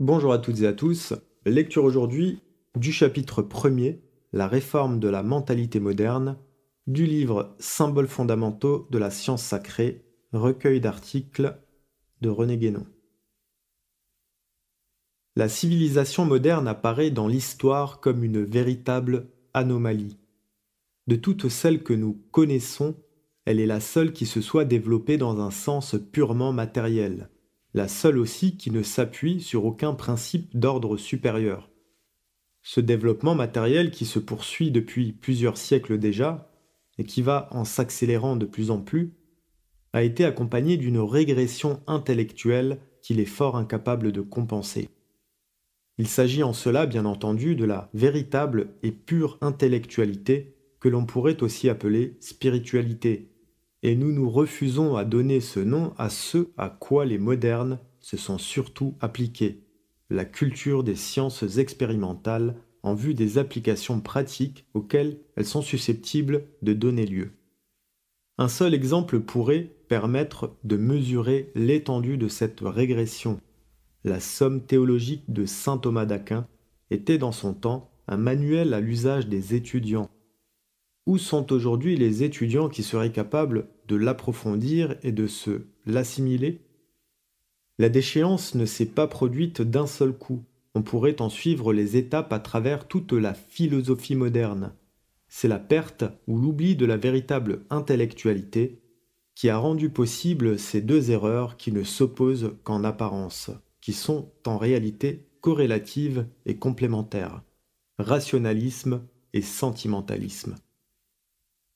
Bonjour à toutes et à tous. Lecture aujourd'hui du chapitre 1er, La réforme de la mentalité moderne, du livre Symboles fondamentaux de la science sacrée, recueil d'articles de René Guénon. La civilisation moderne apparaît dans l'histoire comme une véritable anomalie. De toutes celles que nous connaissons, elle est la seule qui se soit développée dans un sens purement matériel la seule aussi qui ne s'appuie sur aucun principe d'ordre supérieur. Ce développement matériel qui se poursuit depuis plusieurs siècles déjà, et qui va en s'accélérant de plus en plus, a été accompagné d'une régression intellectuelle qu'il est fort incapable de compenser. Il s'agit en cela, bien entendu, de la véritable et pure intellectualité que l'on pourrait aussi appeler spiritualité, et nous nous refusons à donner ce nom à ce à quoi les modernes se sont surtout appliqués, la culture des sciences expérimentales en vue des applications pratiques auxquelles elles sont susceptibles de donner lieu. Un seul exemple pourrait permettre de mesurer l'étendue de cette régression. La somme théologique de Saint Thomas d'Aquin était dans son temps un manuel à l'usage des étudiants où sont aujourd'hui les étudiants qui seraient capables de l'approfondir et de se l'assimiler La déchéance ne s'est pas produite d'un seul coup. On pourrait en suivre les étapes à travers toute la philosophie moderne. C'est la perte ou l'oubli de la véritable intellectualité qui a rendu possible ces deux erreurs qui ne s'opposent qu'en apparence, qui sont en réalité corrélatives et complémentaires. Rationalisme et sentimentalisme.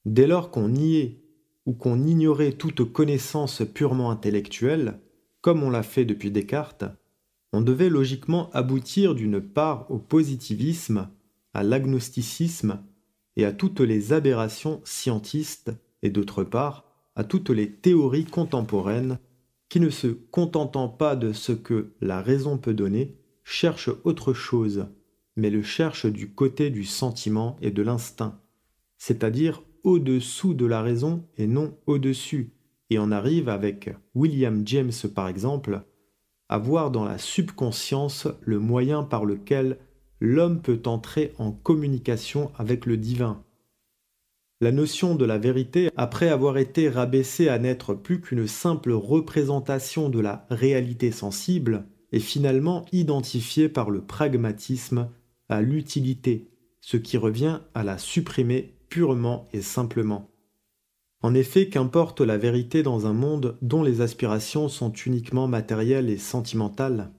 Dès lors qu'on niait ou qu'on ignorait toute connaissance purement intellectuelle, comme on l'a fait depuis Descartes, on devait logiquement aboutir d'une part au positivisme, à l'agnosticisme et à toutes les aberrations scientistes, et d'autre part à toutes les théories contemporaines qui ne se contentant pas de ce que la raison peut donner, cherchent autre chose, mais le cherchent du côté du sentiment et de l'instinct, c'est-à-dire au-dessous de la raison et non au-dessus, et on arrive avec William James par exemple à voir dans la subconscience le moyen par lequel l'homme peut entrer en communication avec le divin. La notion de la vérité, après avoir été rabaissée à n'être plus qu'une simple représentation de la réalité sensible, est finalement identifiée par le pragmatisme à l'utilité, ce qui revient à la supprimer purement et simplement. En effet, qu'importe la vérité dans un monde dont les aspirations sont uniquement matérielles et sentimentales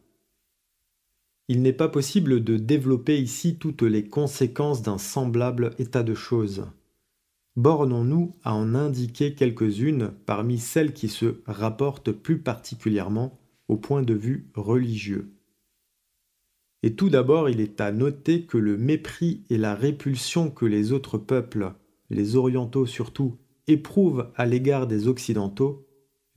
Il n'est pas possible de développer ici toutes les conséquences d'un semblable état de choses. Bornons-nous à en indiquer quelques-unes parmi celles qui se rapportent plus particulièrement au point de vue religieux. Et tout d'abord, il est à noter que le mépris et la répulsion que les autres peuples, les orientaux surtout, éprouvent à l'égard des occidentaux,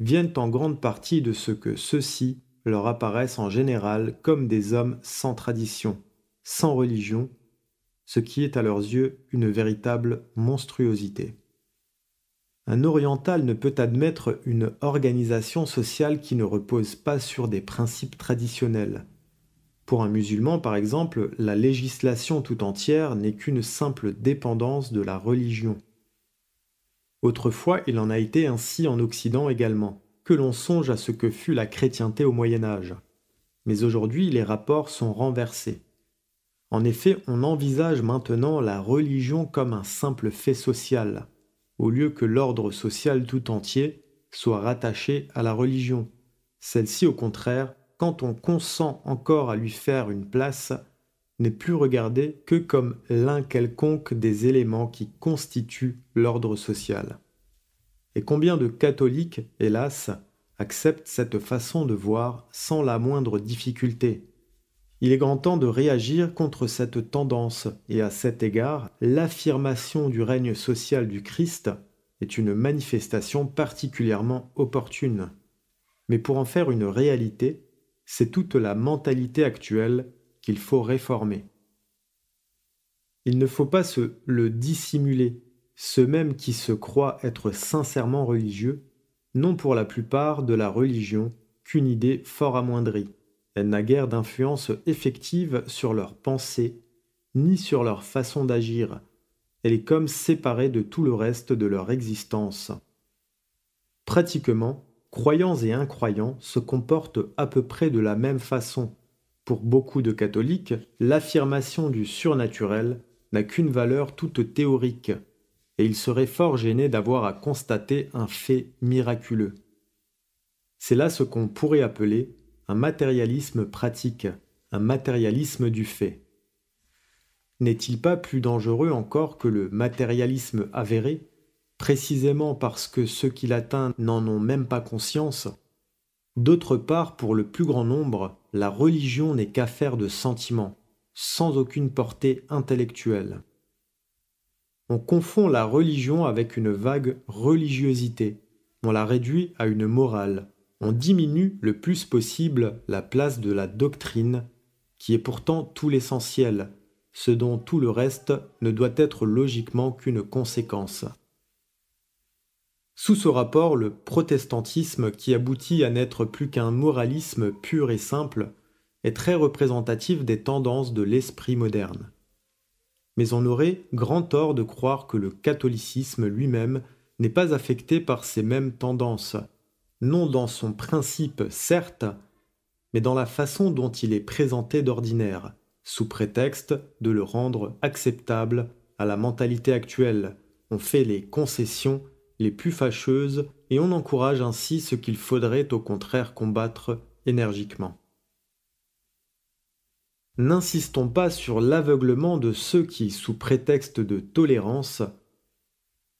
viennent en grande partie de ce que ceux-ci leur apparaissent en général comme des hommes sans tradition, sans religion, ce qui est à leurs yeux une véritable monstruosité. Un oriental ne peut admettre une organisation sociale qui ne repose pas sur des principes traditionnels, pour un musulman, par exemple, la législation tout entière n'est qu'une simple dépendance de la religion. Autrefois, il en a été ainsi en Occident également, que l'on songe à ce que fut la chrétienté au Moyen Âge. Mais aujourd'hui, les rapports sont renversés. En effet, on envisage maintenant la religion comme un simple fait social, au lieu que l'ordre social tout entier soit rattaché à la religion. Celle-ci, au contraire, quand on consent encore à lui faire une place, n'est plus regardé que comme l'un quelconque des éléments qui constituent l'ordre social. Et combien de catholiques, hélas, acceptent cette façon de voir sans la moindre difficulté Il est grand temps de réagir contre cette tendance, et à cet égard, l'affirmation du règne social du Christ est une manifestation particulièrement opportune. Mais pour en faire une réalité, c'est toute la mentalité actuelle qu'il faut réformer. Il ne faut pas se le dissimuler. Ceux mêmes qui se croient être sincèrement religieux n'ont pour la plupart de la religion qu'une idée fort amoindrie. Elle n'a guère d'influence effective sur leur pensée ni sur leur façon d'agir. Elle est comme séparée de tout le reste de leur existence. Pratiquement, croyants et incroyants se comportent à peu près de la même façon. Pour beaucoup de catholiques, l'affirmation du surnaturel n'a qu'une valeur toute théorique, et ils seraient fort gênés d'avoir à constater un fait miraculeux. C'est là ce qu'on pourrait appeler un matérialisme pratique, un matérialisme du fait. N'est-il pas plus dangereux encore que le matérialisme avéré précisément parce que ceux qui l'atteignent n'en ont même pas conscience. D'autre part, pour le plus grand nombre, la religion n'est qu'affaire de sentiments, sans aucune portée intellectuelle. On confond la religion avec une vague religiosité, on la réduit à une morale, on diminue le plus possible la place de la doctrine, qui est pourtant tout l'essentiel, ce dont tout le reste ne doit être logiquement qu'une conséquence. Sous ce rapport, le protestantisme, qui aboutit à n'être plus qu'un moralisme pur et simple, est très représentatif des tendances de l'esprit moderne. Mais on aurait grand tort de croire que le catholicisme lui-même n'est pas affecté par ces mêmes tendances, non dans son principe certes, mais dans la façon dont il est présenté d'ordinaire, sous prétexte de le rendre acceptable à la mentalité actuelle. On fait les concessions les plus fâcheuses et on encourage ainsi ce qu'il faudrait au contraire combattre énergiquement. N'insistons pas sur l'aveuglement de ceux qui, sous prétexte de tolérance,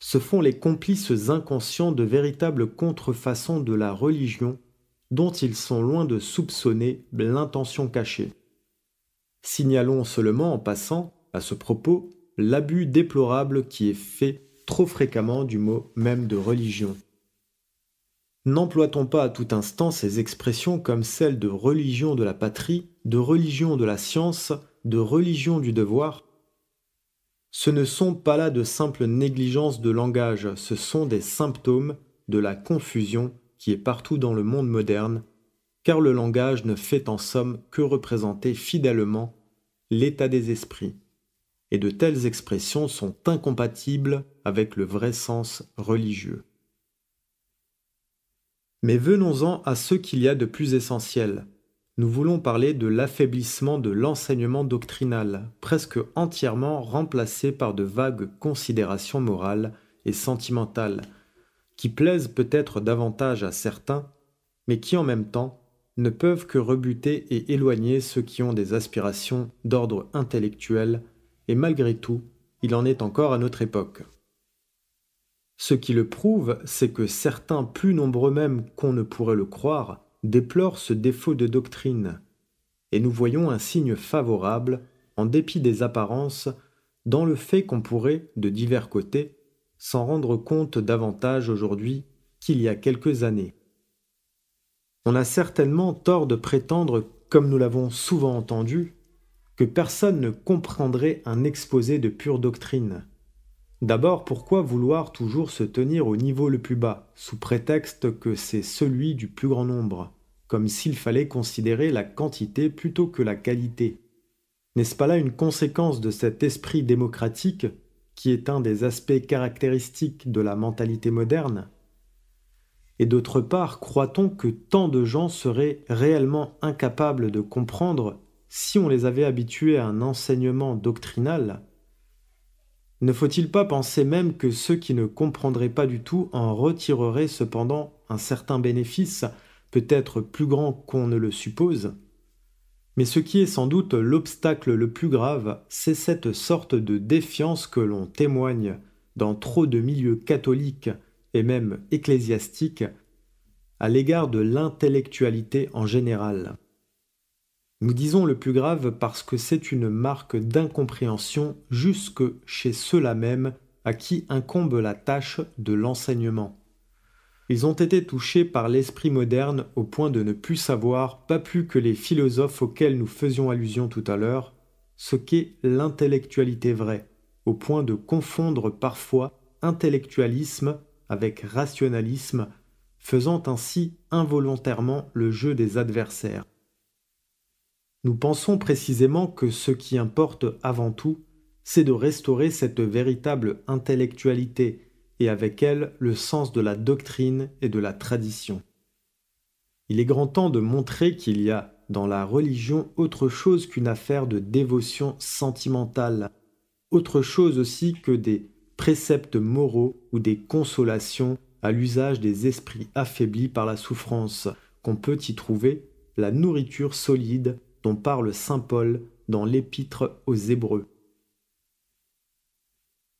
se font les complices inconscients de véritables contrefaçons de la religion dont ils sont loin de soupçonner l'intention cachée. Signalons seulement en passant, à ce propos, l'abus déplorable qui est fait trop fréquemment du mot même de religion. N'emploie-t-on pas à tout instant ces expressions comme celles de religion de la patrie, de religion de la science, de religion du devoir Ce ne sont pas là de simples négligences de langage, ce sont des symptômes de la confusion qui est partout dans le monde moderne, car le langage ne fait en somme que représenter fidèlement l'état des esprits et de telles expressions sont incompatibles avec le vrai sens religieux. Mais venons-en à ce qu'il y a de plus essentiel. Nous voulons parler de l'affaiblissement de l'enseignement doctrinal, presque entièrement remplacé par de vagues considérations morales et sentimentales, qui plaisent peut-être davantage à certains, mais qui en même temps ne peuvent que rebuter et éloigner ceux qui ont des aspirations d'ordre intellectuel et malgré tout, il en est encore à notre époque. Ce qui le prouve, c'est que certains, plus nombreux même qu'on ne pourrait le croire, déplorent ce défaut de doctrine, et nous voyons un signe favorable, en dépit des apparences, dans le fait qu'on pourrait, de divers côtés, s'en rendre compte davantage aujourd'hui qu'il y a quelques années. On a certainement tort de prétendre, comme nous l'avons souvent entendu, que personne ne comprendrait un exposé de pure doctrine. D'abord, pourquoi vouloir toujours se tenir au niveau le plus bas, sous prétexte que c'est celui du plus grand nombre, comme s'il fallait considérer la quantité plutôt que la qualité N'est-ce pas là une conséquence de cet esprit démocratique qui est un des aspects caractéristiques de la mentalité moderne Et d'autre part, croit-on que tant de gens seraient réellement incapables de comprendre si on les avait habitués à un enseignement doctrinal, ne faut-il pas penser même que ceux qui ne comprendraient pas du tout en retireraient cependant un certain bénéfice, peut-être plus grand qu'on ne le suppose Mais ce qui est sans doute l'obstacle le plus grave, c'est cette sorte de défiance que l'on témoigne dans trop de milieux catholiques et même ecclésiastiques à l'égard de l'intellectualité en général. Nous disons le plus grave parce que c'est une marque d'incompréhension jusque chez ceux-là même à qui incombe la tâche de l'enseignement. Ils ont été touchés par l'esprit moderne au point de ne plus savoir, pas plus que les philosophes auxquels nous faisions allusion tout à l'heure, ce qu'est l'intellectualité vraie, au point de confondre parfois intellectualisme avec rationalisme, faisant ainsi involontairement le jeu des adversaires. Nous pensons précisément que ce qui importe avant tout, c'est de restaurer cette véritable intellectualité et avec elle le sens de la doctrine et de la tradition. Il est grand temps de montrer qu'il y a dans la religion autre chose qu'une affaire de dévotion sentimentale, autre chose aussi que des préceptes moraux ou des consolations à l'usage des esprits affaiblis par la souffrance, qu'on peut y trouver la nourriture solide dont parle Saint Paul dans l'épître aux Hébreux.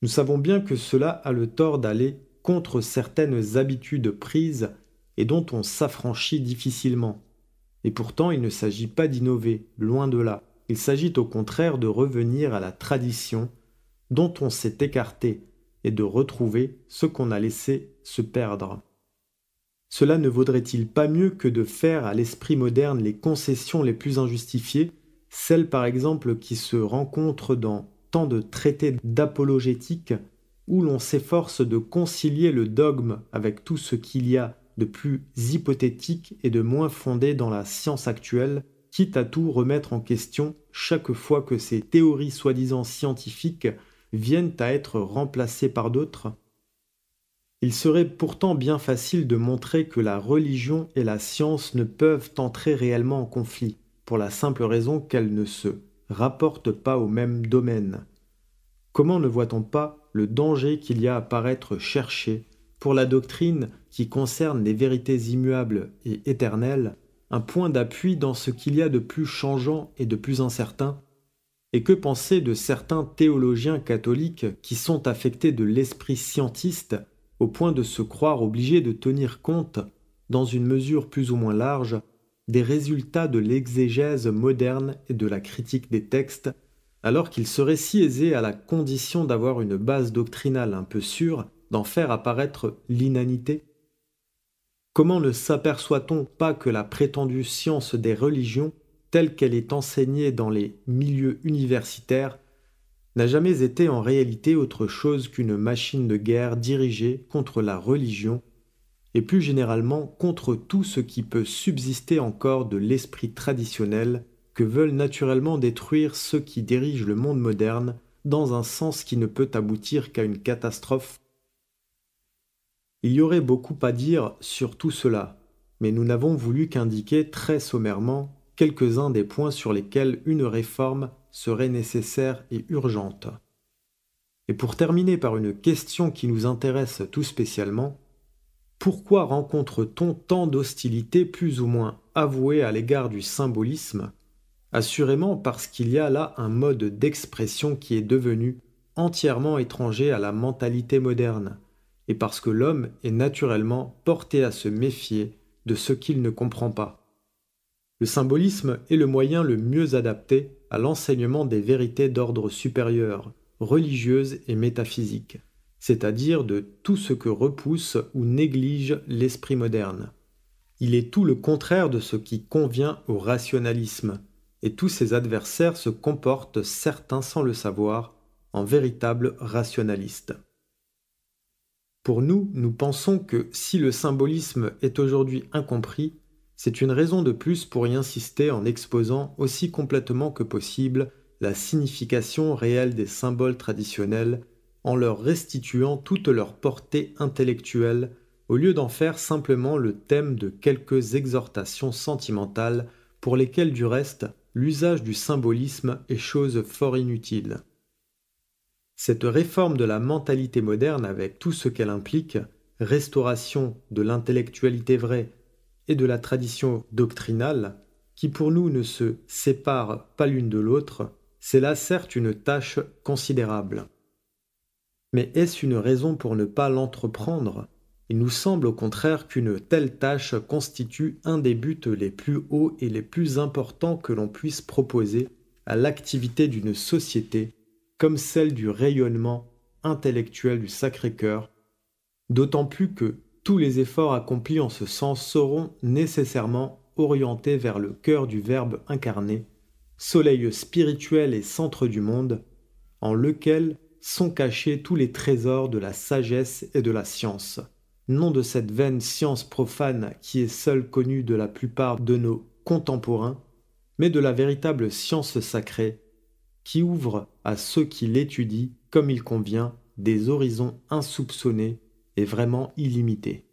Nous savons bien que cela a le tort d'aller contre certaines habitudes prises et dont on s'affranchit difficilement. Et pourtant, il ne s'agit pas d'innover, loin de là. Il s'agit au contraire de revenir à la tradition dont on s'est écarté et de retrouver ce qu'on a laissé se perdre. Cela ne vaudrait-il pas mieux que de faire à l'esprit moderne les concessions les plus injustifiées, celles par exemple qui se rencontrent dans tant de traités d'apologétique où l'on s'efforce de concilier le dogme avec tout ce qu'il y a de plus hypothétique et de moins fondé dans la science actuelle, quitte à tout remettre en question chaque fois que ces théories soi-disant scientifiques viennent à être remplacées par d'autres, il serait pourtant bien facile de montrer que la religion et la science ne peuvent entrer réellement en conflit, pour la simple raison qu'elles ne se rapportent pas au même domaine. Comment ne voit-on pas le danger qu'il y a à paraître chercher, pour la doctrine qui concerne les vérités immuables et éternelles, un point d'appui dans ce qu'il y a de plus changeant et de plus incertain et que penser de certains théologiens catholiques qui sont affectés de l'esprit scientiste au point de se croire obligé de tenir compte, dans une mesure plus ou moins large, des résultats de l'exégèse moderne et de la critique des textes, alors qu'il serait si aisé à la condition d'avoir une base doctrinale un peu sûre d'en faire apparaître l'inanité Comment ne s'aperçoit-on pas que la prétendue science des religions, telle qu'elle est enseignée dans les milieux universitaires, n'a jamais été en réalité autre chose qu'une machine de guerre dirigée contre la religion et plus généralement contre tout ce qui peut subsister encore de l'esprit traditionnel que veulent naturellement détruire ceux qui dirigent le monde moderne dans un sens qui ne peut aboutir qu'à une catastrophe. Il y aurait beaucoup à dire sur tout cela, mais nous n'avons voulu qu'indiquer très sommairement quelques-uns des points sur lesquels une réforme serait nécessaire et urgente. Et pour terminer par une question qui nous intéresse tout spécialement, pourquoi rencontre-t-on tant d'hostilité plus ou moins avouée à l'égard du symbolisme Assurément parce qu'il y a là un mode d'expression qui est devenu entièrement étranger à la mentalité moderne, et parce que l'homme est naturellement porté à se méfier de ce qu'il ne comprend pas. Le symbolisme est le moyen le mieux adapté à l'enseignement des vérités d'ordre supérieur, religieuses et métaphysiques, c'est-à-dire de tout ce que repousse ou néglige l'esprit moderne. Il est tout le contraire de ce qui convient au rationalisme, et tous ses adversaires se comportent, certains sans le savoir, en véritables rationalistes. Pour nous, nous pensons que si le symbolisme est aujourd'hui incompris, c'est une raison de plus pour y insister en exposant aussi complètement que possible la signification réelle des symboles traditionnels en leur restituant toute leur portée intellectuelle au lieu d'en faire simplement le thème de quelques exhortations sentimentales pour lesquelles du reste l'usage du symbolisme est chose fort inutile. Cette réforme de la mentalité moderne avec tout ce qu'elle implique, restauration de l'intellectualité vraie et de la tradition doctrinale, qui pour nous ne se séparent pas l'une de l'autre, c'est là certes une tâche considérable. Mais est-ce une raison pour ne pas l'entreprendre Il nous semble au contraire qu'une telle tâche constitue un des buts les plus hauts et les plus importants que l'on puisse proposer à l'activité d'une société comme celle du rayonnement intellectuel du Sacré-Cœur, d'autant plus que tous les efforts accomplis en ce sens seront nécessairement orientés vers le cœur du Verbe incarné, soleil spirituel et centre du monde, en lequel sont cachés tous les trésors de la sagesse et de la science, non de cette vaine science profane qui est seule connue de la plupart de nos contemporains, mais de la véritable science sacrée, qui ouvre à ceux qui l'étudient, comme il convient, des horizons insoupçonnés est vraiment illimité.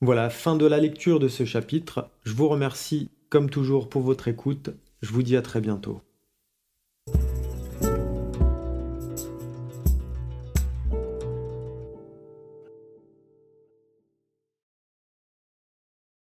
Voilà, fin de la lecture de ce chapitre. Je vous remercie comme toujours pour votre écoute. Je vous dis à très bientôt.